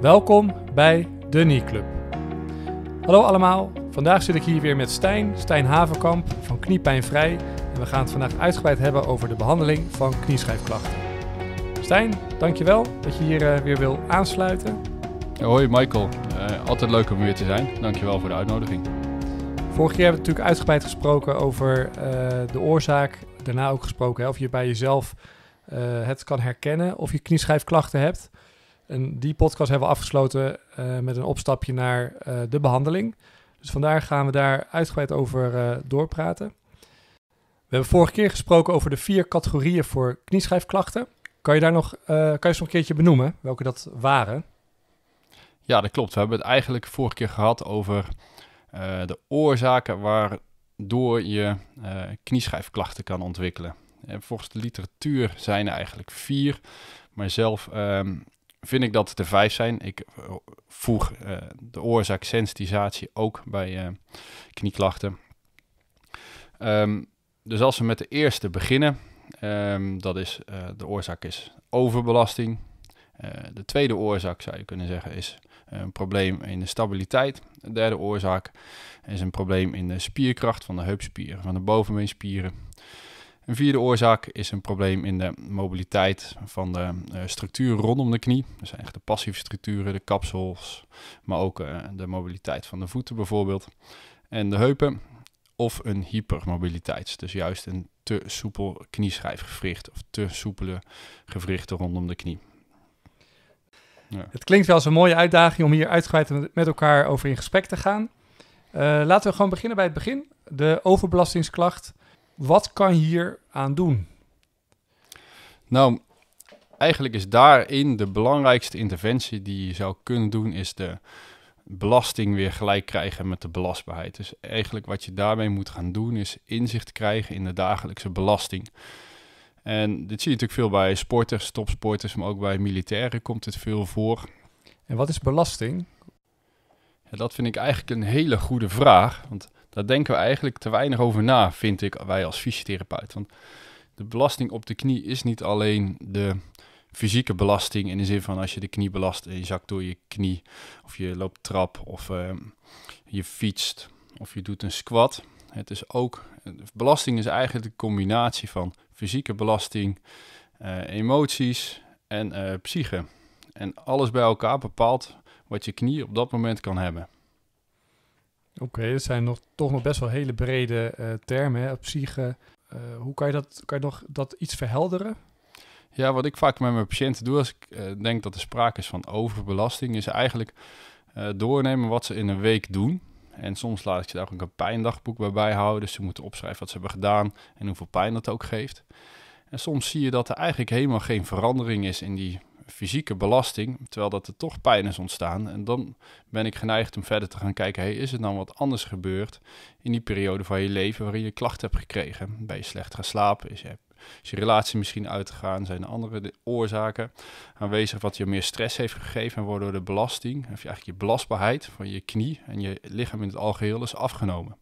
Welkom bij de Knee Club. Hallo allemaal, vandaag zit ik hier weer met Stijn, Stijn Haverkamp van Kniepijnvrij. En we gaan het vandaag uitgebreid hebben over de behandeling van knieschijfklachten. Stijn, dankjewel dat je hier eh, weer wil aansluiten. Hoi Michael, eh, altijd leuk om weer te zijn. Dankjewel voor de uitnodiging. Vorig jaar hebben we natuurlijk uitgebreid gesproken over eh, de oorzaak. Daarna ook gesproken hè, of je bij jezelf het kan herkennen of je knieschijfklachten hebt. En die podcast hebben we afgesloten eh, met een opstapje naar eh, de behandeling. Dus vandaag gaan we daar uitgebreid over eh, doorpraten. We hebben vorige keer gesproken over de vier categorieën voor knieschijfklachten. Kan je daar nog, kan je nog een keertje benoemen welke dat waren? Ja, dat klopt. We hebben het eigenlijk vorige keer gehad over de oorzaken waardoor je knieschijfklachten kan ontwikkelen. En volgens de literatuur zijn er eigenlijk vier, maar zelf ehm, vind ik dat er vijf zijn. Ik eh, voeg eh, de oorzaak sensitisatie ook bij uh, knieklachten. Ehm, dus als we met de eerste beginnen, ehm, dat is de oorzaak is overbelasting. de tweede oorzaak zou je kunnen zeggen is een probleem in de stabiliteit. De derde oorzaak is een probleem in de spierkracht van de heupspieren, van de bovenbeenspieren. Een vierde oorzaak is een probleem in de mobiliteit van de uh, structuur rondom de knie. Dus echt de passieve structuren, de kapsels, maar ook eh, de mobiliteit van de voeten bijvoorbeeld. En de heupen of een hypermobiliteit. Dus juist een te soepel knieschijfgewricht of te soepele gewrichten rondom de knie. Ja. Het klinkt wel als een mooie uitdaging om hier uitgebreid met elkaar over in gesprek te gaan. Eh, laten we gewoon beginnen bij het begin. De overbelastingsklacht. Wat kan hier aan doen? Nou, eigenlijk is daarin de belangrijkste interventie die je zou kunnen doen, is de belasting weer gelijk krijgen met de belastbaarheid. Dus eigenlijk wat je daarmee moet gaan doen, is inzicht krijgen in de dagelijkse belasting. En dit zie je natuurlijk veel bij sporters, topsporters, maar ook bij militairen komt het veel voor. En wat is belasting? dat vind ik eigenlijk een hele goede vraag. Want daar denken we eigenlijk te weinig over na, vind ik, wij als fysiotherapeut. Want de belasting op de knie is niet alleen de fysieke belasting in de zin van als je de knie belast en je zakt door je knie of je loopt trap of ehm, je fietst of je doet een squat. Het is ook, belasting is eigenlijk de combinatie van fysieke belasting, eh, emoties en eh, psyche. En alles bij elkaar bepaalt wat je knie op dat moment kan hebben. Oké, dat zijn nog, toch nog best wel hele brede eh, termen. Op Psyche, eh, eh, hoe kan je, dat, kan je nog dat iets verhelderen? Ja, wat ik vaak met mijn patiënten doe als ik denk dat er sprake is van overbelasting, is eigenlijk doornemen wat ze in een week doen. En soms laat ik ze daar ook een pijndagboek bij bijhouden. Dus ze moeten opschrijven wat ze hebben gedaan en hoeveel pijn dat ook geeft. En soms zie je dat er eigenlijk helemaal geen verandering is in die fysieke belasting, terwijl dat er toch pijn is ontstaan. En dan ben ik geneigd om verder te gaan kijken, hey, is er dan nou wat anders gebeurd in die periode van je leven waarin je klacht hebt gekregen? Ben je slecht gaan slapen? Is je, relatie misschien uitgegaan? Zijn er andere oorzaken aanwezig wat je meer stress heeft gegeven? En waardoor de belasting, of eigenlijk je belastbaarheid van je knie en je lichaam in het algeheel is afgenomen.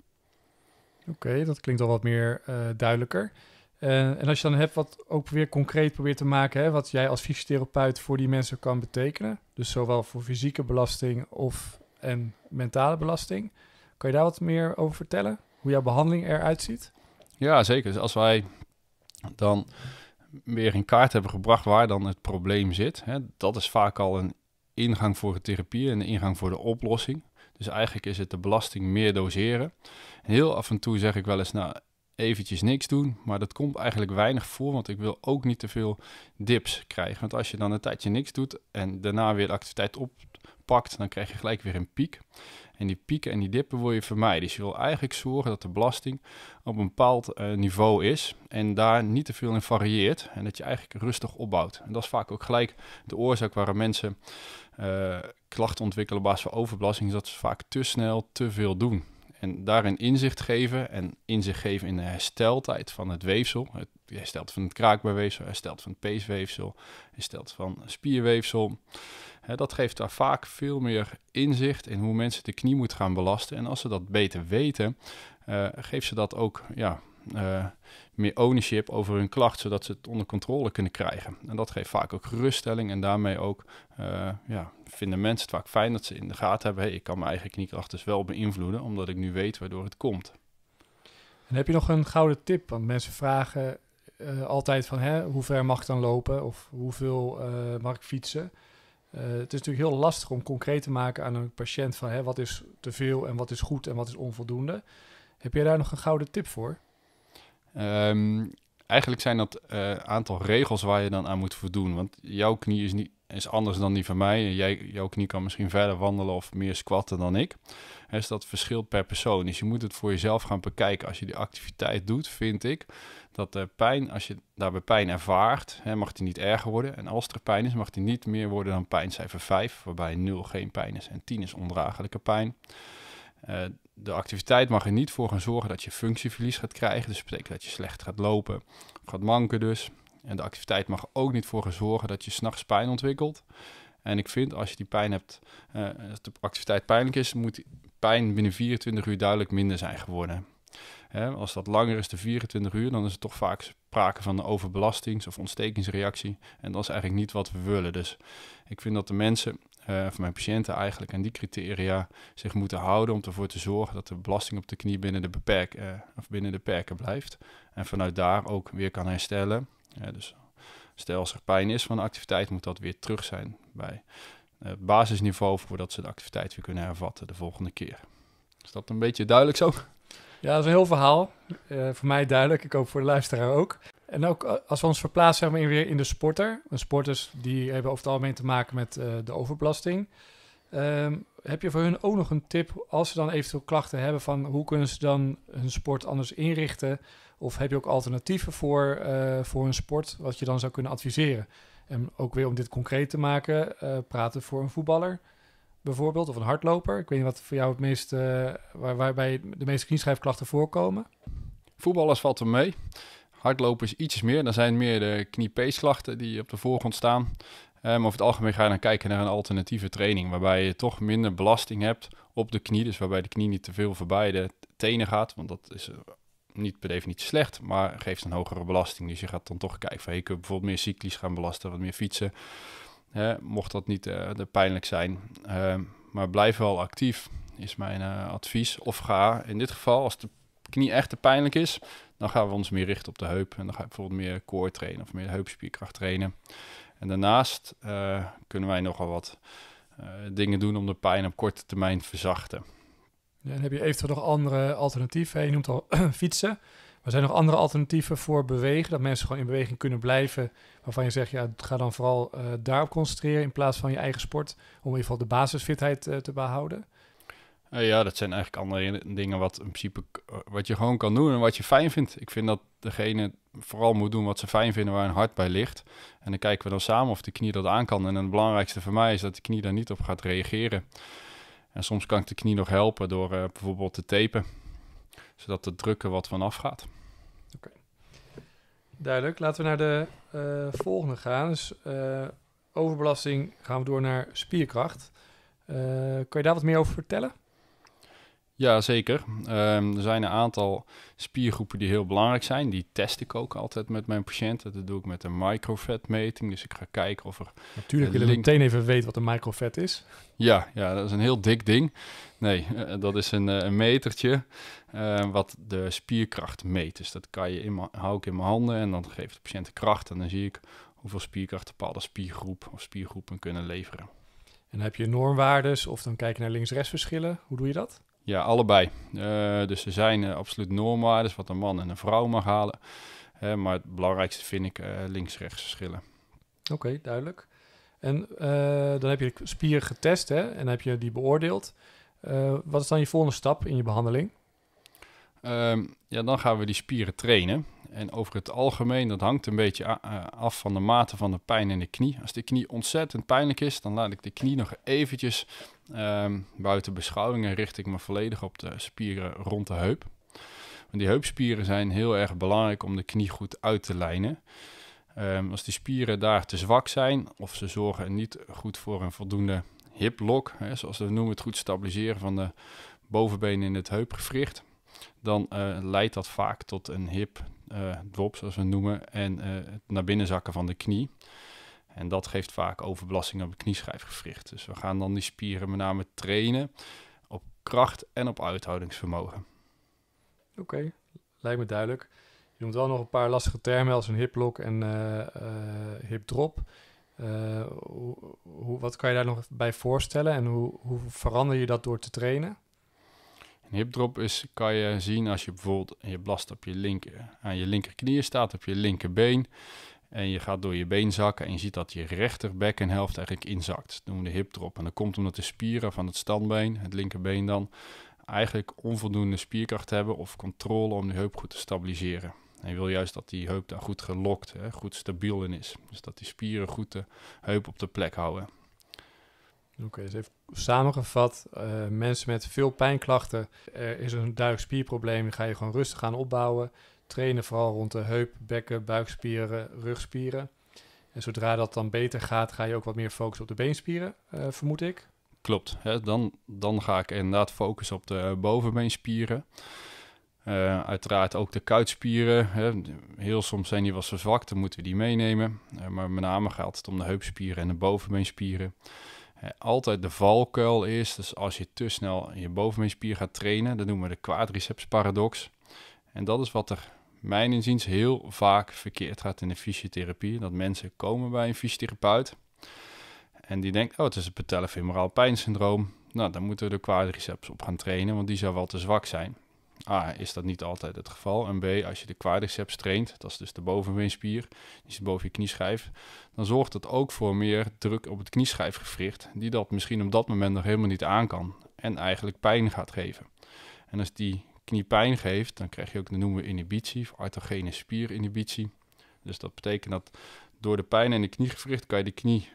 Oké, dat klinkt al wat meer eh, duidelijker. Eh, en als je dan hebt wat ook weer concreet probeert te maken, hè, wat jij als fysiotherapeut voor die mensen kan betekenen, dus zowel voor fysieke belasting of en mentale belasting, kan je daar wat meer over vertellen? Hoe jouw behandeling eruit ziet? Ja, zeker. Dus als wij dan weer in kaart hebben gebracht waar dan het probleem zit, hè, dat is vaak al een ingang voor de therapie en een ingang voor de oplossing. Dus eigenlijk is het de belasting meer doseren. heel af en toe zeg ik wel eens, nou, eventjes niks doen. Maar dat komt eigenlijk weinig voor, want ik wil ook niet te veel dips krijgen. Want als je dan een tijdje niks doet en daarna weer de activiteit oppakt, dan krijg je gelijk weer een piek. En die pieken en die dippen wil je vermijden. Dus je wil eigenlijk zorgen dat de belasting op een bepaald eh, niveau is en daar niet te veel in varieert en dat je eigenlijk rustig opbouwt. En dat is vaak ook gelijk de oorzaak waarom mensen eh, klachten ontwikkelen op basis van overbelasting, is dat ze vaak te snel te veel doen en daarin inzicht geven en inzicht geven in de hersteltijd van het weefsel. Het herstelt van het kraakbaarweefsel, herstelt van het peesweefsel, herstelt van spierweefsel. dat geeft daar vaak veel meer inzicht in hoe mensen de knie moeten gaan belasten. En als ze dat beter weten, uh, geeft ze dat ook ja, eh, meer ownership over hun klacht, zodat ze het onder controle kunnen krijgen. En dat geeft vaak ook geruststelling en daarmee ook eh, ja, vinden mensen het vaak fijn dat ze in de gaten hebben, ik kan mijn eigen knieklacht dus wel beïnvloeden, omdat ik nu weet waardoor het komt. En heb je nog een gouden tip? Want mensen vragen eh, altijd van, hè, hoe ver mag ik dan lopen of hoeveel mag ik fietsen? het is natuurlijk heel lastig om concreet te maken aan een patiënt van hè, wat is te veel en wat is goed en wat is onvoldoende. Heb jij daar nog een gouden tip voor? Ehm, eigenlijk zijn dat een eh, aantal regels waar je dan aan moet voldoen. Want jouw knie is, niet, is anders dan die van mij. Jij, jouw knie kan misschien verder wandelen of meer squatten dan ik. Dus dat verschilt per persoon. Dus je moet het voor jezelf gaan bekijken. Als je die activiteit doet, vind ik dat de pijn, als je daarbij pijn ervaart, hè, mag die niet erger worden. En als er pijn is, mag die niet meer worden dan pijncijfer 5, waarbij 0 geen pijn is en 10 is ondraaglijke pijn. Eh, de activiteit mag er niet voor gaan zorgen dat je functieverlies gaat krijgen. Dus betekent dat je slecht gaat lopen, gaat manken dus. En de activiteit mag ook niet voor gaan zorgen dat je s'nachts pijn ontwikkelt. En ik vind als je die pijn hebt, uh, als de activiteit pijnlijk is, moet pijn binnen 24 uur duidelijk minder zijn geworden. Hè, als dat langer is dan 24 uur, dan is het toch vaak sprake van een overbelastings- of ontstekingsreactie. En dat is eigenlijk niet wat we willen. Dus ik vind dat de mensen uh, mijn patiënten eigenlijk aan die criteria zich moeten houden om ervoor te zorgen dat de belasting op de knie binnen de, beperk, eh, of binnen de perken blijft. En vanuit daar ook weer kan herstellen. dus stel als er pijn is van de activiteit, moet dat weer terug zijn bij eh, het basisniveau voordat ze de activiteit weer kunnen hervatten de volgende keer. Is dat een beetje duidelijk zo? Ja, dat is een heel verhaal. voor mij duidelijk, ik hoop voor de luisteraar ook. En ook eh, als we ons verplaatsen weer in de sporter. een sporters die hebben over het algemeen te maken met eh, de overbelasting. Ehm, heb je voor hun ook nog een tip als ze dan eventueel klachten hebben van hoe kunnen ze dan hun sport anders inrichten? Of heb je ook alternatieven voor, eh, voor hun sport wat je dan zou kunnen adviseren? En ook weer om dit concreet te maken, praten voor een voetballer bijvoorbeeld of een hardloper. Ik weet niet wat voor jou het meest, waarbij de meeste knieschijfklachten voorkomen. Voetballers valt er mee. Hardlopers iets meer. Dan zijn meer de kniepeeslachten die op de voorgrond staan. Um, over het algemeen ga je dan kijken naar een alternatieve training. Waarbij je toch minder belasting hebt op de knie. Dus waarbij de knie niet te veel voorbij de tenen gaat. Want dat is eh, niet per definitie slecht, maar geeft een hogere belasting. Dus je gaat dan toch kijken van, ik bijvoorbeeld meer cyclisch gaan belasten, wat meer fietsen. mocht dat niet uh, pijnlijk zijn. Ehm, maar blijf wel actief, is mijn advies. Of ga in dit geval, als de knie echt te pijnlijk is, dan gaan we ons meer richten op de heup. En dan ga je bijvoorbeeld meer core trainen of meer heupspierkracht trainen. En daarnaast eh, kunnen wij nogal wat eh, dingen doen om de pijn op korte termijn te verzachten. en heb je eventueel nog andere alternatieven? Je noemt al fietsen. Maar zijn er nog andere alternatieven voor bewegen? Dat mensen gewoon in beweging kunnen blijven. Waarvan je zegt, ja, ga dan vooral eh, daarop concentreren in plaats van je eigen sport. Om in ieder geval de basisfitheid te behouden. Eh, ja, dat zijn eigenlijk andere dingen wat in principe eh, wat je gewoon kan doen en wat je fijn vindt. Ik vind dat degene vooral moet doen wat ze fijn vinden, waar hun hart bij ligt. En dan kijken we dan samen of de knie dat aan kan. En het belangrijkste voor mij is dat de knie daar niet op gaat reageren. En soms kan ik de knie nog helpen door eh, bijvoorbeeld te tapen, zodat de drukken wat vanaf gaat. Oké, duidelijk. Laten we naar de volgende gaan. Dus overbelasting gaan we door naar spierkracht. kan je daar wat meer over vertellen? Ja, zeker. Ehm, er zijn een aantal spiergroepen die heel belangrijk zijn. Die test ik ook altijd met mijn patiënten. Dat doe ik met een microvetmeting. Dus ik ga kijken of er... Natuurlijk willen link... we meteen even weten wat een microvet is. Ja, ja, dat is een heel dik ding. Nee, eh, dat is een, eh, een metertje uh, wat de spierkracht meet. Dus dat kan je in hou ik in mijn handen en dan geeft de patiënt de kracht. En dan zie ik hoeveel spierkracht een bepaalde spiergroep of spiergroepen kunnen leveren. En heb je normwaardes of dan kijk je naar links-rechts verschillen. Hoe doe je dat? Ja, allebei. Eh, dus er zijn eh, absoluut dus wat een man en een vrouw mag halen. maar het belangrijkste vind ik eh, links-rechts verschillen. Oké, duidelijk. En dan heb je spieren getest hè? en heb je die beoordeeld. wat is dan je volgende stap in je behandeling? Ehm, ja, dan gaan we die spieren trainen. En over het algemeen, dat hangt een beetje eh, af van de mate van de pijn in de knie. Als de knie ontzettend pijnlijk is, dan laat ik de knie nog eventjes ehm, buiten beschouwing en richt ik me volledig op de spieren rond de heup. Want die heupspieren zijn heel erg belangrijk om de knie goed uit te lijnen. Ehm, als die spieren daar te zwak zijn of ze zorgen niet goed voor een voldoende hip lock, hè, zoals we noemen, het goed stabiliseren van de bovenbenen in het heupgewricht dan eh, leidt dat vaak tot een hip eh, drop, zoals we het noemen, en eh, het naar binnen zakken van de knie. En dat geeft vaak overbelasting op het knieschijfgewricht. Dus we gaan dan die spieren met name trainen op kracht en op uithoudingsvermogen. Oké, lijkt me duidelijk. Je noemt wel nog een paar lastige termen als een hiplock en hip drop. hoe, wat kan je daar nog bij voorstellen en hoe, hoe verander je dat door te trainen? Een hipdrop is, kan je zien als je bijvoorbeeld je blast op je linker, aan je linkerknieën staat, op je linkerbeen. En je gaat door je been zakken en je ziet dat je rechterbekkenhelft eigenlijk inzakt. Dat noemen we de hipdrop. En dat komt omdat de spieren van het standbeen, het linkerbeen dan, eigenlijk onvoldoende spierkracht hebben of controle om de heup goed te stabiliseren. En je wil juist dat die heup daar goed gelokt, goed stabiel in is. Dus dat die spieren goed de heup op de plek houden. Oké, okay, dus even samengevat, eh, mensen met veel pijnklachten, er is een duidelijk spierprobleem, ga je gewoon rustig aan opbouwen. Trainen vooral rond de heup, bekken, buikspieren, rugspieren. En zodra dat dan beter gaat, ga je ook wat meer focussen op de beenspieren, eh, vermoed ik. Klopt, hè? Dan, dan ga ik inderdaad focussen op de bovenbeenspieren. Eh, uiteraard ook de kuitspieren. Hè. Heel soms zijn die wat zwak, dan moeten we die meenemen. maar met name gaat het om de heupspieren en de bovenbeenspieren altijd de valkuil is, dus als je te snel je bovenbeenspier gaat trainen, dat noemen we de quadriceps paradox. En dat is wat er mijn inziens heel vaak verkeerd gaat in de fysiotherapie. Dat mensen komen bij een fysiotherapeut en die denkt, oh het is het patellofemoraal pijnsyndroom. Nou, dan moeten we de quadriceps op gaan trainen, want die zou wel te zwak zijn. A, is dat niet altijd het geval. En B, als je de quadriceps traint, dat is dus de bovenbeenspier, die zit boven je knieschijf, dan zorgt dat ook voor meer druk op het knieschijfgewricht, die dat misschien op dat moment nog helemaal niet aan kan en eigenlijk pijn gaat geven. En als die knie pijn geeft, dan krijg je ook, de noemen we inhibitie, of artogene spierinhibitie. Dus dat betekent dat door de pijn in de kniegewricht kan je de knie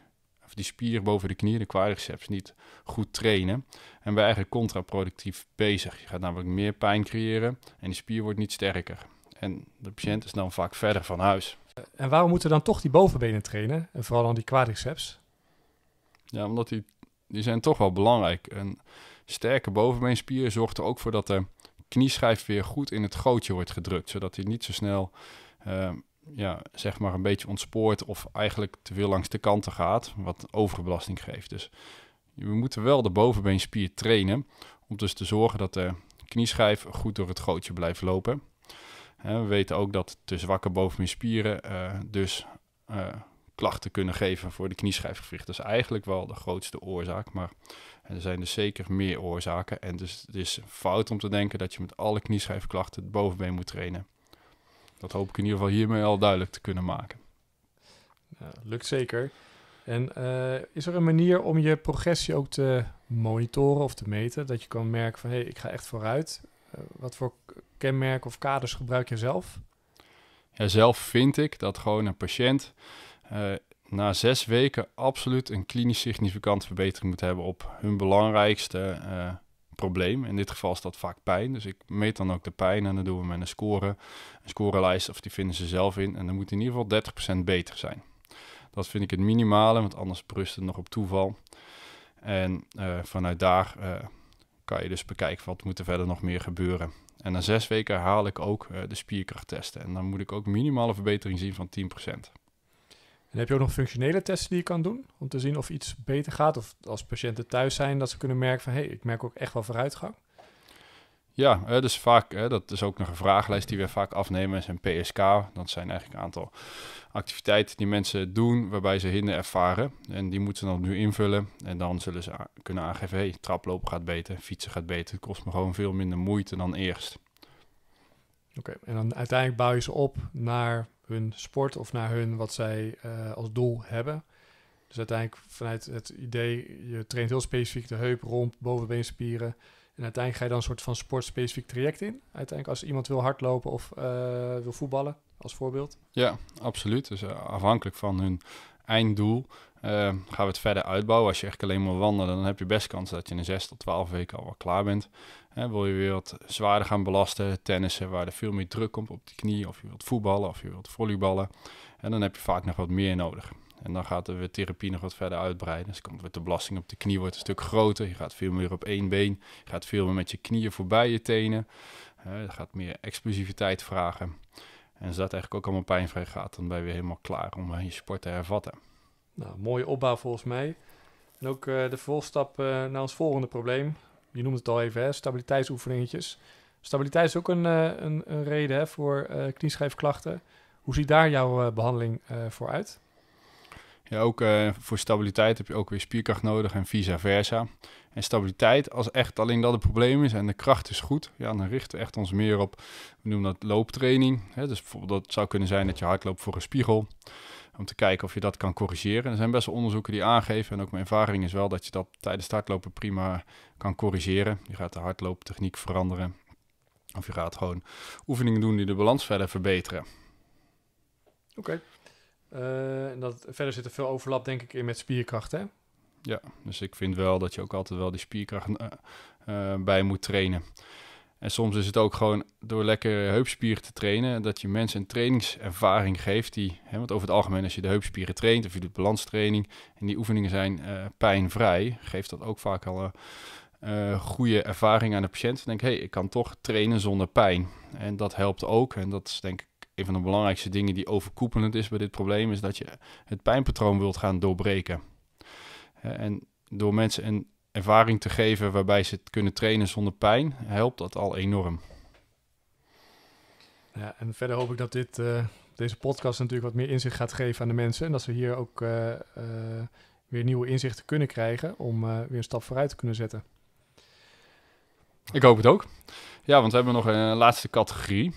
of die spier boven de knie, de quadriceps, niet goed trainen. En we eigenlijk contraproductief bezig. Je gaat namelijk meer pijn creëren en die spier wordt niet sterker. En de patiënt is dan vaak verder van huis. En waarom moeten we dan toch die bovenbenen trainen? En vooral dan die quadriceps? Ja, omdat die, die zijn toch wel belangrijk. Een sterke bovenbeenspier zorgt er ook voor dat de knieschijf weer goed in het gootje wordt gedrukt. Zodat hij niet zo snel ehm, ja, zeg maar een beetje ontspoort of eigenlijk te veel langs de kanten gaat, wat overbelasting geeft. Dus we moeten wel de bovenbeenspier trainen om dus te zorgen dat de knieschijf goed door het gootje blijft lopen. we weten ook dat te zwakke bovenbeenspieren eh, dus eh, klachten kunnen geven voor de knieschijfgewricht. Dat is eigenlijk wel de grootste oorzaak, maar er zijn dus zeker meer oorzaken. En dus het is fout om te denken dat je met alle knieschijfklachten het bovenbeen moet trainen. Dat hoop ik in ieder geval hiermee al duidelijk te kunnen maken. lukt zeker. En eh, is er een manier om je progressie ook te monitoren of te meten? Dat je kan merken van hé, hey, ik ga echt vooruit. Eh, wat voor kenmerken of kaders gebruik je zelf? Ja, zelf vind ik dat gewoon een patiënt eh, na zes weken absoluut een klinisch significante verbetering moet hebben op hun belangrijkste probleem. In dit geval is dat vaak pijn. Dus ik meet dan ook de pijn en dan doen we met een score, een scorenlijst of die vinden ze zelf in. En dan moet in ieder geval 30% beter zijn. Dat vind ik het minimale, want anders berust het nog op toeval. En eh, vanuit daar eh, kan je dus bekijken wat moet er verder nog meer gebeuren. En na zes weken haal ik ook uh, de spierkrachttesten. En dan moet ik ook minimale verbetering zien van 10%. En heb je ook nog functionele testen die je kan doen om te zien of iets beter gaat? Of als patiënten thuis zijn, dat ze kunnen merken van hé, hey, ik merk ook echt wel vooruitgang? Ja, dus vaak, dat is ook nog een vragenlijst die we vaak afnemen, is een PSK. Dat zijn eigenlijk een aantal activiteiten die mensen doen waarbij ze hinder ervaren. En die moeten ze dan nu invullen. En dan zullen ze kunnen aangeven, hey, traplopen gaat beter, fietsen gaat beter. Het kost me gewoon veel minder moeite dan eerst. Oké, en dan uiteindelijk bouw je ze op naar hun sport of naar hun wat zij eh, als doel hebben. Dus uiteindelijk vanuit het idee, je traint heel specifiek de heup, romp, bovenbeenspieren. En uiteindelijk ga je dan een soort van sportspecifiek traject in. Uiteindelijk als iemand wil hardlopen of eh, wil voetballen, als voorbeeld. Ja, absoluut. Dus eh, afhankelijk van hun einddoel Ehm, gaan we het verder uitbouwen. Als je echt alleen maar wandelen, dan heb je best kans dat je in 6 tot 12 weken al wel klaar bent. wil je weer wat zwaarder gaan belasten, tennissen, waar er veel meer druk komt op de knie, of je wilt voetballen of je wilt volleyballen. En dan heb je vaak nog wat meer nodig. En dan gaat de therapie nog wat verder uitbreiden. Dus komt weer de belasting op de knie wordt een stuk groter. Je gaat veel meer op één been. Je gaat veel meer met je knieën voorbij je tenen. Uh, gaat meer explosiviteit vragen. En dat eigenlijk ook allemaal pijnvrij gaat, dan ben je weer helemaal klaar om eh, je sport te hervatten. Nou, mooie opbouw volgens mij. En ook eh, de volstap eh, naar ons volgende probleem. Je noemt het al even, hè, stabiliteitsoefeningetjes. Stabiliteit is ook een, eh, een, een, reden hè, voor knieschijfklachten. Hoe ziet daar jouw behandeling voor uit? Ja, ook voor stabiliteit heb je ook weer spierkracht nodig en vice versa. En stabiliteit, als echt alleen dat het probleem is en de kracht is goed, ja, dan richten we echt ons meer op, we noemen dat looptraining. Hè? Dus bijvoorbeeld dat zou kunnen zijn dat je hardloopt voor een spiegel om te kijken of je dat kan corrigeren. Er zijn best wel onderzoeken die aangeven, en ook mijn ervaring is wel dat je dat tijdens startlopen hardlopen prima kan corrigeren. Je gaat de hardlooptechniek veranderen, of je gaat gewoon oefeningen doen die de balans verder verbeteren. Oké. Eh, en dat, verder zit er veel overlap, denk ik, in met spierkracht, hè? Ja, dus ik vind wel dat je ook altijd wel die spierkracht eh, eh, bij moet trainen. En soms is het ook gewoon door lekker heupspieren te trainen, dat je mensen een trainingservaring geeft. Die, hè, want over het algemeen, als je de heupspieren traint of je doet balanstraining en die oefeningen zijn eh, pijnvrij, geeft dat ook vaak al een eh, eh, goede ervaring aan de patiënt. Dan denk hé, hey, ik kan toch trainen zonder pijn. En dat helpt ook. En dat is denk ik een van de belangrijkste dingen die overkoepelend is bij dit probleem, is dat je het pijnpatroon wilt gaan doorbreken. En door mensen een ervaring te geven waarbij ze kunnen trainen zonder pijn, helpt dat al enorm. Ja, en verder hoop ik dat dit, eh, deze podcast natuurlijk wat meer inzicht gaat geven aan de mensen. En dat ze hier ook eh, eh, weer nieuwe inzichten kunnen krijgen om weer een stap vooruit te kunnen zetten. Ik hoop het ook. Ja, want we hebben nog een laatste categorie.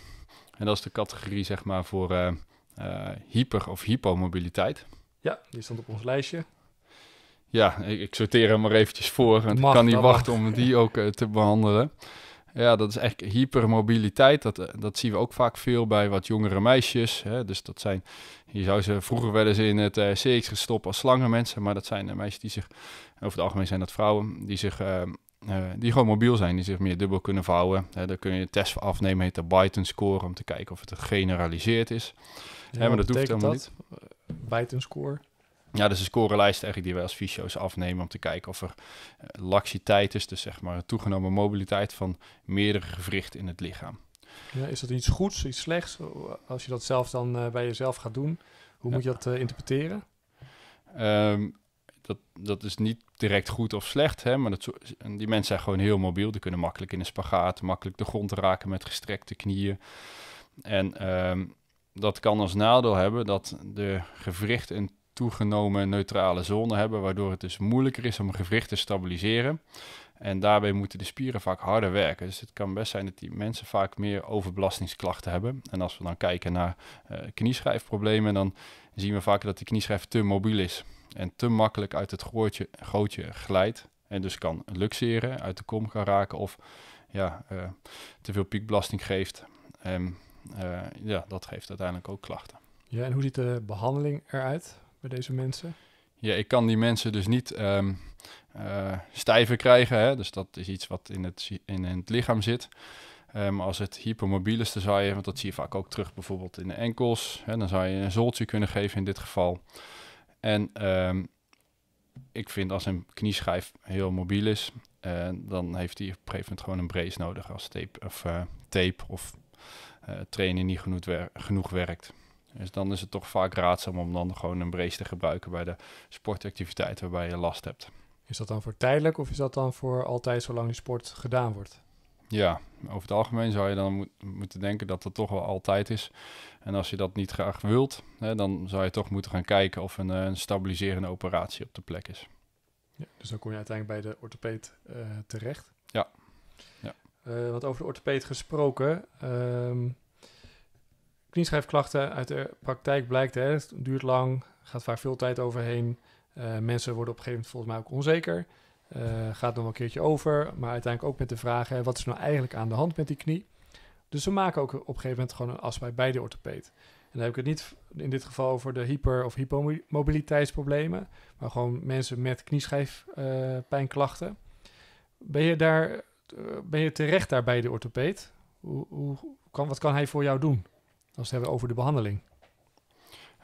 En dat is de categorie zeg maar voor hyper- of hypomobiliteit. Ja, die stond op ons lijstje ja, ik, sorteer hem maar eventjes voor. Want ik kan niet wachten om die ook eh, te behandelen. Ja, dat is echt hypermobiliteit. Dat, eh, dat zien we ook vaak veel bij wat jongere meisjes. Hè? Dus dat zijn, je zou ze vroeger wel eens in het eh, CX gestopt als slangenmensen. Maar dat zijn uh, meisjes die zich, over het algemeen zijn dat vrouwen, die zich... die gewoon mobiel zijn, die zich meer dubbel kunnen vouwen. daar kun je een test voor afnemen, heet de Byton score, om te kijken of het gegeneraliseerd is. Ja, maar dat doet helemaal dat? niet. Byton score? Ja, dus de scorelijst eigenlijk die wij als fysio's afnemen om te kijken of er eh, laxiteit is, dus zeg maar een toegenomen mobiliteit van meerdere gewrichten in het lichaam. Ja, is dat iets goeds, iets slechts? Als je dat zelf dan eh, bij jezelf gaat doen, hoe moet je dat eh, interpreteren? Ehm, dat, dat is niet direct goed of slecht, hè, maar dat, die mensen zijn gewoon heel mobiel. Die kunnen makkelijk in een spagaat, makkelijk de grond raken met gestrekte knieën. En ehm, dat kan als nadeel hebben dat de gewrichten toegenomen neutrale zone hebben, waardoor het dus moeilijker is om een gewricht te stabiliseren. En daarbij moeten de spieren vaak harder werken. Dus het kan best zijn dat die mensen vaak meer overbelastingsklachten hebben. En als we dan kijken naar eh, knieschijfproblemen, dan zien we vaak dat de knieschijf te mobiel is en te makkelijk uit het gootje, glijdt. En dus kan luxeren, uit de kom gaan raken of ja, eh, te veel piekbelasting geeft. En eh, ja, dat geeft uiteindelijk ook klachten. Ja, en hoe ziet de behandeling eruit bij deze mensen? Ja, ik kan die mensen dus niet um, stijver krijgen. Hè? Dus dat is iets wat in het, in het lichaam zit. Um, als het hypermobiel is, dan zou je, want dat zie je vaak ook terug bijvoorbeeld in de enkels. Hè? Dan zou je een zoltje kunnen geven in dit geval. En ehm, ik vind als een knieschijf heel mobiel is, eh, dan heeft hij op een gegeven moment gewoon een brace nodig als tape of, eh, tape of trainen niet genoeg werkt. Dus dan is het toch vaak raadzaam om dan gewoon een brace te gebruiken bij de sportactiviteit waarbij je last hebt. Is dat dan voor tijdelijk of is dat dan voor altijd zolang die sport gedaan wordt? Ja, over het algemeen zou je dan moet, moeten denken dat dat toch wel altijd is. En als je dat niet graag wilt, hè, dan zou je toch moeten gaan kijken of een, eh, stabiliserende operatie op de plek is. Ja, dus dan kom je uiteindelijk bij de orthopeed eh, terecht. Ja. ja. Eh, over de orthopeed gesproken, ehm, Knieschijfklachten uit de praktijk blijkt, hè, het duurt lang, gaat vaak veel tijd overheen. Eh, mensen worden op een gegeven moment volgens mij ook onzeker. Uh, gaat nog een keertje over, maar uiteindelijk ook met de vraag: hè, wat is nou eigenlijk aan de hand met die knie? Dus ze maken ook op een gegeven moment gewoon een afspraak bij de orthopeed. En dan heb ik het niet in dit geval over de hyper- of hypomobiliteitsproblemen, maar gewoon mensen met knieschijfpijnklachten. Eh, uh, ben je daar ben je terecht daar bij de orthopeed? Hoe, hoe, kan, wat kan hij voor jou doen? Als het hebben over de behandeling.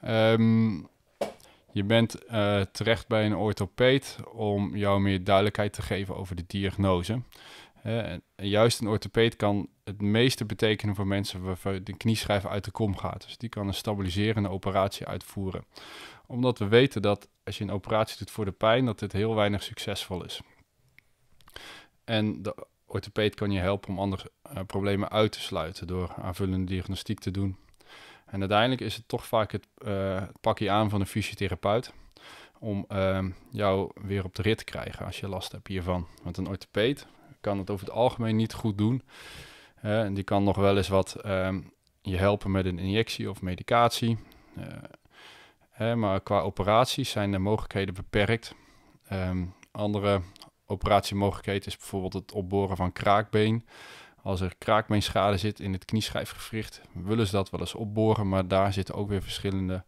Ehm, je bent eh, terecht bij een orthopeed om jou meer duidelijkheid te geven over de diagnose. En juist een orthopeed kan het meeste betekenen voor mensen waarvan de knieschijf uit de kom gaat. Dus die kan een stabiliserende operatie uitvoeren. Omdat we weten dat als je een operatie doet voor de pijn, dat dit heel weinig succesvol is. En de orthopeed kan je helpen om andere eh, problemen uit te sluiten door aanvullende diagnostiek te doen. En uiteindelijk is het toch vaak het, eh, pakje aan van een fysiotherapeut om ehm, jou weer op de rit te krijgen als je last hebt hiervan. Want een orthopeed kan het over het algemeen niet goed doen. die kan nog wel eens wat ehm, je helpen met een injectie of medicatie. Eh, maar qua operaties zijn de mogelijkheden beperkt. Um, andere operatiemogelijkheid is bijvoorbeeld het opboren van kraakbeen. Als er kraakbeenschade zit in het knieschijfgewricht, willen ze dat wel eens opboren, maar daar zitten ook weer verschillende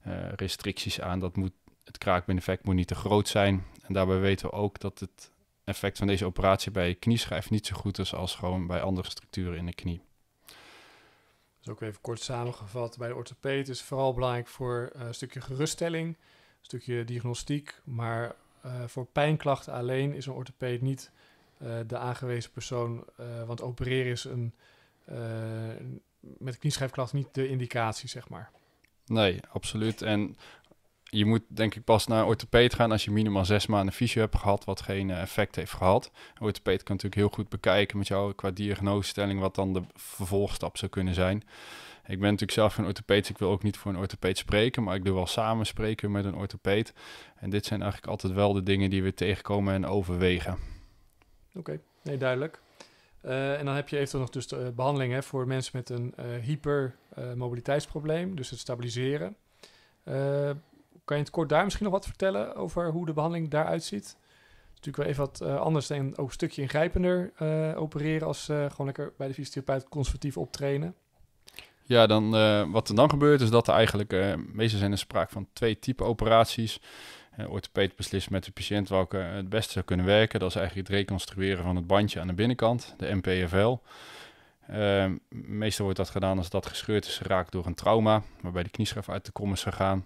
eh, restricties aan. Dat moet, het kraakbeeneffect moet niet te groot zijn. En daarbij weten we ook dat het effect van deze operatie bij knieschijf niet zo goed is als gewoon bij andere structuren in de knie. Dus ook even kort samengevat, bij de orthopeet is vooral belangrijk voor eh, een stukje geruststelling, een stukje diagnostiek, maar eh, voor pijnklachten alleen is een orthopeed niet eh, de aangewezen persoon, eh, want opereren is een, met knieschijfklacht niet de indicatie, zeg maar. Nee, absoluut. En je moet denk ik pas naar orthopeed gaan als je minimaal zes maanden fysio hebt gehad, wat geen effect heeft gehad. Een orthopeed kan natuurlijk heel goed bekijken met jou qua diagnosestelling, wat dan de vervolgstap zou kunnen zijn. Ik ben natuurlijk zelf een orthopeet, ik wil ook niet voor een orthopeet spreken, maar ik doe wel samen spreken met een orthopeet. En dit zijn eigenlijk altijd wel de dingen die we tegenkomen en overwegen. Oké, nee, duidelijk. Eh, en dan heb je eventueel nog dus de, eh, behandeling voor mensen met een eh, hypermobiliteitsprobleem, dus het stabiliseren. kan je het kort daar misschien nog wat vertellen over hoe de behandeling daaruit ziet? natuurlijk wel even wat anders en ook een stukje ingrijpender opereren als gewoon lekker bij de fysiotherapeut conservatief optrainen. Ja, dan, eh, wat er dan gebeurt is dat er eigenlijk, uh, meestal zijn er sprake van twee type operaties. Een eh, orthopeet beslist met de patiënt welke het beste zou kunnen werken. Dat is eigenlijk het reconstrueren van het bandje aan de binnenkant, de MPFL. Uh, meestal wordt dat gedaan als dat gescheurd is geraakt door een trauma, waarbij de knieschijf uit de kom is gegaan.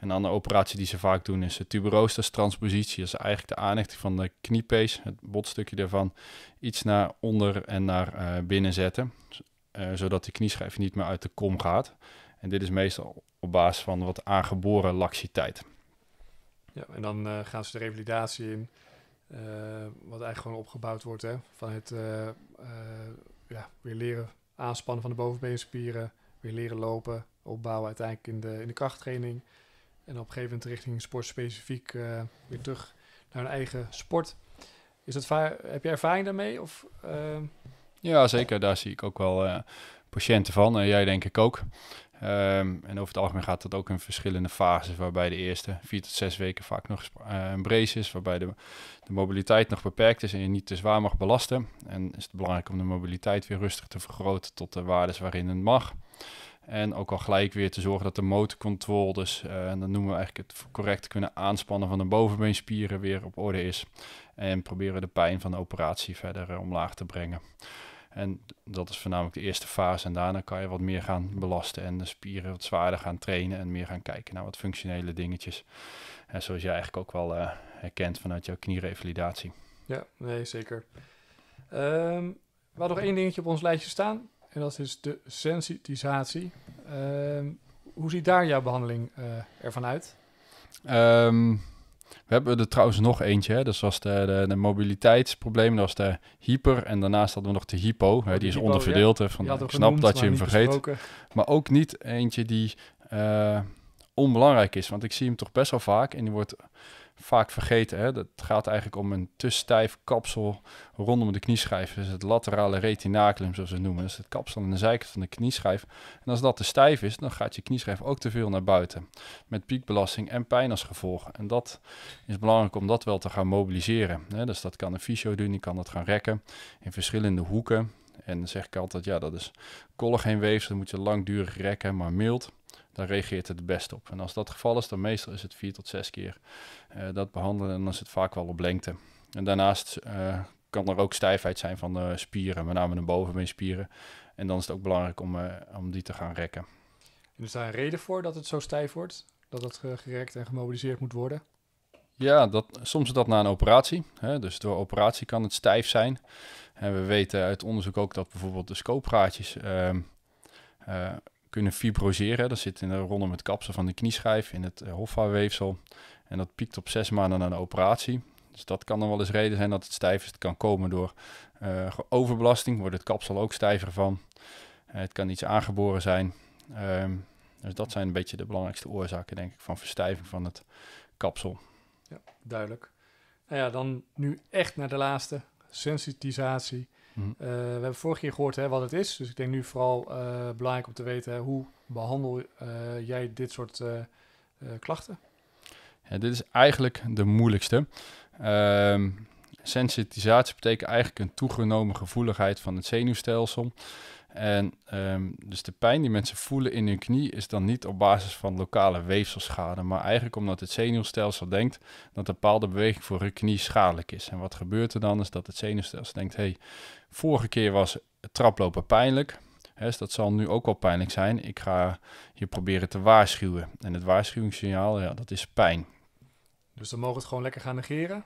Een andere operatie die ze vaak doen is de dat transpositie. Dat is eigenlijk de aanhechting van de kniepees, het botstukje daarvan, iets naar onder en naar binnen zetten. Eh, zodat die knieschijf niet meer uit de kom gaat. En dit is meestal op basis van wat aangeboren laxiteit. Ja, en dan eh, gaan ze de revalidatie in, eh, wat eigenlijk gewoon opgebouwd wordt hè, van het ja, weer leren aanspannen van de bovenbeenspieren, weer leren lopen, opbouwen uiteindelijk in de, in de krachttraining. En op een gegeven moment richting sportspecifiek weer terug naar hun eigen sport. Is dat heb je ervaring daarmee? Of, ja, zeker. Daar zie ik ook wel eh, patiënten van. En jij denk ik ook. Ehm, en over het algemeen gaat dat ook in verschillende fases, waarbij de eerste vier tot zes weken vaak nog eh, een brace is, waarbij de, de, mobiliteit nog beperkt is en je niet te zwaar mag belasten. En is het belangrijk om de mobiliteit weer rustig te vergroten tot de waarden waarin het mag. En ook al gelijk weer te zorgen dat de motorcontrol, dus, uh, eh, en dat noemen we eigenlijk het correct kunnen aanspannen van de bovenbeenspieren, weer op orde is. En proberen de pijn van de operatie verder omlaag te brengen. En dat is voornamelijk de eerste fase. En daarna kan je wat meer gaan belasten en de spieren wat zwaarder gaan trainen en meer gaan kijken naar wat functionele dingetjes. En zoals jij eigenlijk ook wel eh, herkent vanuit jouw knierevalidatie. Ja, nee, zeker. Um, we hadden nog één dingetje op ons lijstje staan. En dat is de sensitisatie. Ehm, hoe ziet daar jouw behandeling eh, ervan uit? Ehm, we hebben er trouwens nog eentje. Hè? Dus was de, de, mobiliteitsprobleem, dat was de hyper. En daarnaast hadden we nog de hypo. Hè? Oh, die is onderverdeeld. Ja. Van, ik snap dat je hem vergeet. Maar ook niet eentje die eh, onbelangrijk is. Want ik zie hem toch best wel vaak. En die wordt vaak vergeten. Hè? Dat gaat eigenlijk om een te stijf kapsel rondom de knieschijf. Dus het laterale retinaculum, zoals ze noemen. Dus het kapsel aan de zijkant van de knieschijf. En als dat te stijf is, dan gaat je knieschijf ook te veel naar buiten. Met piekbelasting en pijn als gevolg. En dat is belangrijk om dat wel te gaan mobiliseren. Hè? Dus dat kan een fysio doen, die kan dat gaan rekken in verschillende hoeken. En dan zeg ik altijd, ja, dat is collageenweefsel, dat moet je langdurig rekken, maar mild dan reageert het het best op. En als dat geval is, dan meestal is het vier tot zes keer eh, dat behandelen en dan is het vaak wel op lengte. En daarnaast eh, kan er ook stijfheid zijn van de spieren, met name de bovenbeenspieren. En dan is het ook belangrijk om, eh, om die te gaan rekken. En is daar een reden voor dat het zo stijf wordt? Dat het gerekt en gemobiliseerd moet worden? Ja, dat, soms is dat na een operatie. Hè? Dus door operatie kan het stijf zijn. En we weten uit onderzoek ook dat bijvoorbeeld de scopegraatjes ehm, kunnen fibroseren. Dat zit in de rondom het kapsel van de knieschijf, in het eh, Hoffa-weefsel. En dat piekt op zes maanden na de operatie. Dus dat kan dan wel eens reden zijn dat het stijf is. Het kan komen door eh, overbelasting, wordt het kapsel ook stijver van. Eh, het kan iets aangeboren zijn. Ehm, dus dat zijn een beetje de belangrijkste oorzaken, denk ik, van verstijving van het kapsel. Ja, duidelijk. Nou ja, dan nu echt naar de laatste, sensitisatie. Mhm. Eh, we hebben vorige keer gehoord hè, wat het is. Dus ik denk nu vooral eh, belangrijk om te weten hè, hoe behandel eh, jij dit soort klachten? dit is eigenlijk de moeilijkste. Um, sensitisatie betekent eigenlijk een toegenomen gevoeligheid van het zenuwstelsel. En ehm, dus de pijn die mensen voelen in hun knie is dan niet op basis van lokale weefselschade, maar eigenlijk omdat het zenuwstelsel denkt dat een bepaalde beweging voor hun knie schadelijk is. En wat gebeurt er dan is dat het zenuwstelsel denkt, hey, vorige keer was het traplopen pijnlijk, hè, dus dat zal nu ook wel pijnlijk zijn, ik ga je proberen te waarschuwen. En het waarschuwingssignaal, ja, dat is pijn. Dus dan mogen we het gewoon lekker gaan negeren?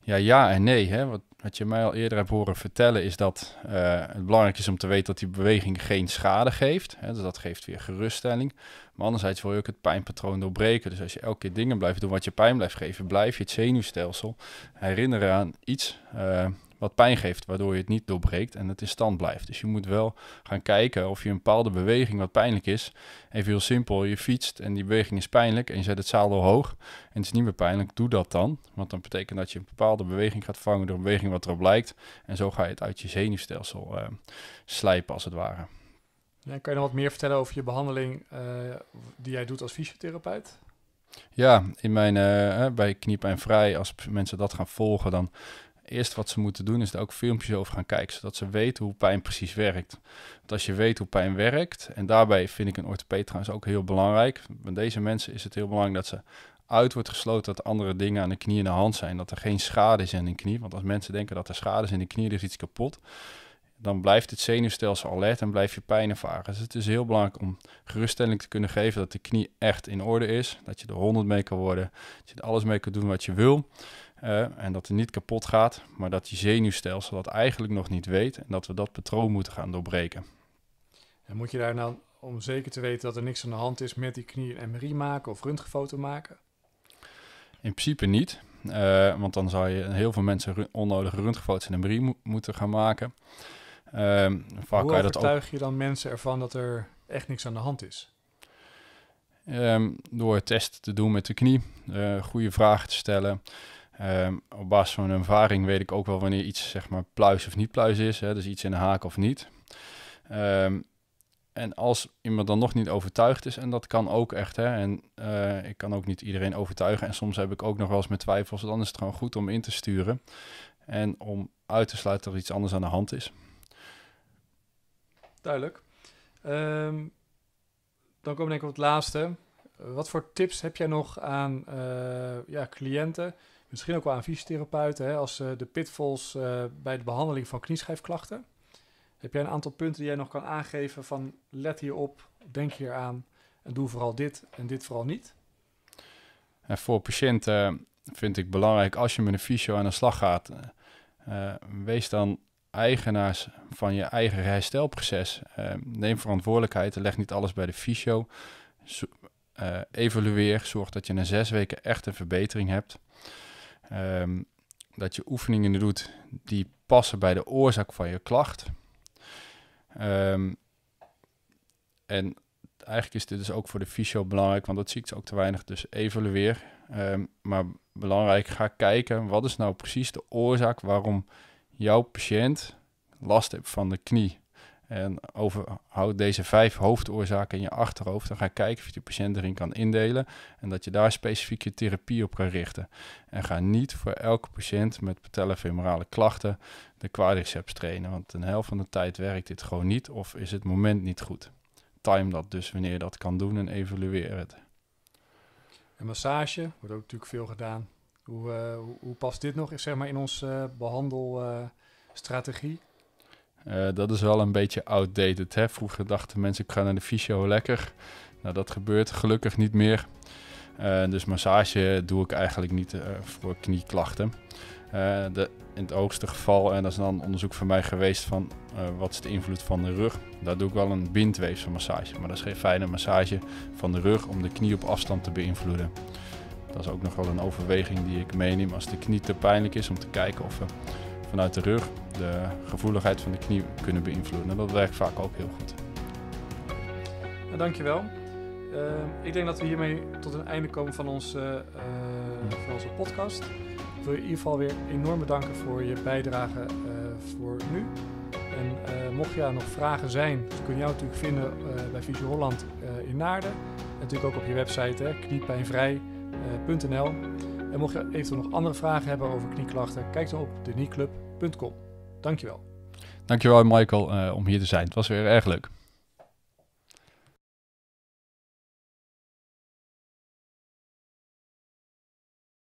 Ja, ja en nee. Hè? wat je mij al eerder hebt horen vertellen, is dat eh, het belangrijk is om te weten dat die beweging geen schade geeft. Hè, dus dat geeft weer geruststelling. Maar anderzijds wil je ook het pijnpatroon doorbreken. Dus als je elke keer dingen blijft doen wat je pijn blijft geven, blijf je het zenuwstelsel herinneren aan iets eh, wat pijn geeft, waardoor je het niet doorbreekt en het in stand blijft. Dus je moet wel gaan kijken of je een bepaalde beweging wat pijnlijk is. Even heel simpel, je fietst en die beweging is pijnlijk en je zet het zadel hoog en het is niet meer pijnlijk, doe dat dan. Want dan betekent dat je een bepaalde beweging gaat vangen door een beweging wat erop lijkt. En zo ga je het uit je zenuwstelsel uh, slijpen als het ware. kan je nog wat meer vertellen over je behandeling eh, die jij doet als fysiotherapeut? Ja, in mijn, eh, bij kniepijnvrij, Vrij, als mensen dat gaan volgen, dan Eerst wat ze moeten doen is er ook filmpjes over gaan kijken, zodat ze weten hoe pijn precies werkt. Want als je weet hoe pijn werkt, en daarbij vind ik een orthopeed trouwens ook heel belangrijk. Bij deze mensen is het heel belangrijk dat ze uit wordt gesloten dat andere dingen aan de knie en de hand zijn. Dat er geen schade is in de knie. Want als mensen denken dat er schade is in de knie, er is iets kapot. Dan blijft het zenuwstelsel alert en blijf je pijn ervaren. Dus het is heel belangrijk om geruststelling te kunnen geven dat de knie echt in orde is. Dat je er 100 mee kan worden. Dat je er alles mee kan doen wat je wil. Eh, en dat het niet kapot gaat, maar dat je zenuwstelsel dat eigenlijk nog niet weet en dat we dat patroon moeten gaan doorbreken. En moet je daar nou, om zeker te weten dat er niks aan de hand is, met die knie een MRI maken of röntgenfoto maken? In principe niet, eh, want dan zou je heel veel mensen onnodige röntgenfoto's en MRI moeten gaan maken. Uh, vaak Hoe je overtuig je dan mensen ervan dat er echt niks aan de hand is? Um, door testen te doen met de knie, eh, goede vragen te stellen, Ehm, op basis van mijn ervaring weet ik ook wel wanneer iets zeg maar pluis of niet pluis is. Hè, dus iets in de haak of niet. Ehm, en als iemand dan nog niet overtuigd is, en dat kan ook echt. Hè, en eh, ik kan ook niet iedereen overtuigen. En soms heb ik ook nog wel eens mijn twijfels. Dan is het gewoon goed om in te sturen. En om uit te sluiten dat er iets anders aan de hand is. Duidelijk. Ehm, dan komen we denk ik op het laatste. Wat voor tips heb jij nog aan eh, ja, cliënten Misschien ook wel aan fysiotherapeuten. Hè, als eh, de pitfalls eh, bij de behandeling van knieschijfklachten. Heb jij een aantal punten die jij nog kan aangeven van let hierop, denk hier aan en doe vooral dit en dit vooral niet? En voor patiënten vind ik belangrijk als je met een fysio aan de slag gaat, eh, wees dan eigenaars van je eigen herstelproces. neem verantwoordelijkheid en leg niet alles bij de fysio. Zo, evalueer, zorg dat je na zes weken echt een verbetering hebt. Ehm, dat je oefeningen doet die passen bij de oorzaak van je klacht. Ehm, en eigenlijk is dit dus ook voor de fysio belangrijk, want dat zie ik ook te weinig, dus evalueer. Ehm, maar belangrijk, ga kijken wat is nou precies de oorzaak waarom jouw patiënt last heeft van de knie. En houd deze vijf hoofdoorzaken in je achterhoofd. Dan ga je kijken of je de patiënt erin kan indelen. En dat je daar specifiek je therapie op kan richten. En ga niet voor elke patiënt met patellofemorale klachten de quadriceps trainen. Want een helft van de tijd werkt dit gewoon niet of is het moment niet goed. Time dat dus wanneer je dat kan doen en evalueer het. En massage wordt ook natuurlijk veel gedaan. Eh, hoe, hoe past dit nog zeg maar, in onze eh, behandelstrategie? Eh, dat is wel een beetje outdated. Hè? Vroeger dachten mensen, ik ga naar de fysio lekker. Nou, dat gebeurt gelukkig niet meer. Eh, dus massage doe ik eigenlijk niet eh, voor knieklachten. De, in het hoogste geval, en dat is dan onderzoek van mij geweest van wat is de invloed van de rug. Daar doe ik wel een bindweefselmassage. Maar dat is geen fijne massage van de rug om de knie op afstand te beïnvloeden. Dat is ook nog wel een overweging die ik meeneem als de knie te pijnlijk is om te kijken of we vanuit de rug de gevoeligheid van de knie kunnen beïnvloeden. En dat werkt vaak ook heel goed. Nou, dankjewel. Uh, ik denk dat we hiermee tot een einde komen van onze, eh, eh, van onze podcast. Ik wil je in ieder geval weer enorm bedanken voor je bijdrage voor nu. En mocht je nog vragen zijn, kun je jou natuurlijk vinden bij Visio Holland in Naarden. En natuurlijk ook op je website kniepijnvrij.nl. En mocht je eventueel nog andere vragen hebben over knieklachten, kijk dan op denieclub.com. Dankjewel. Dankjewel Michael eh, om hier te zijn. Het was weer erg leuk.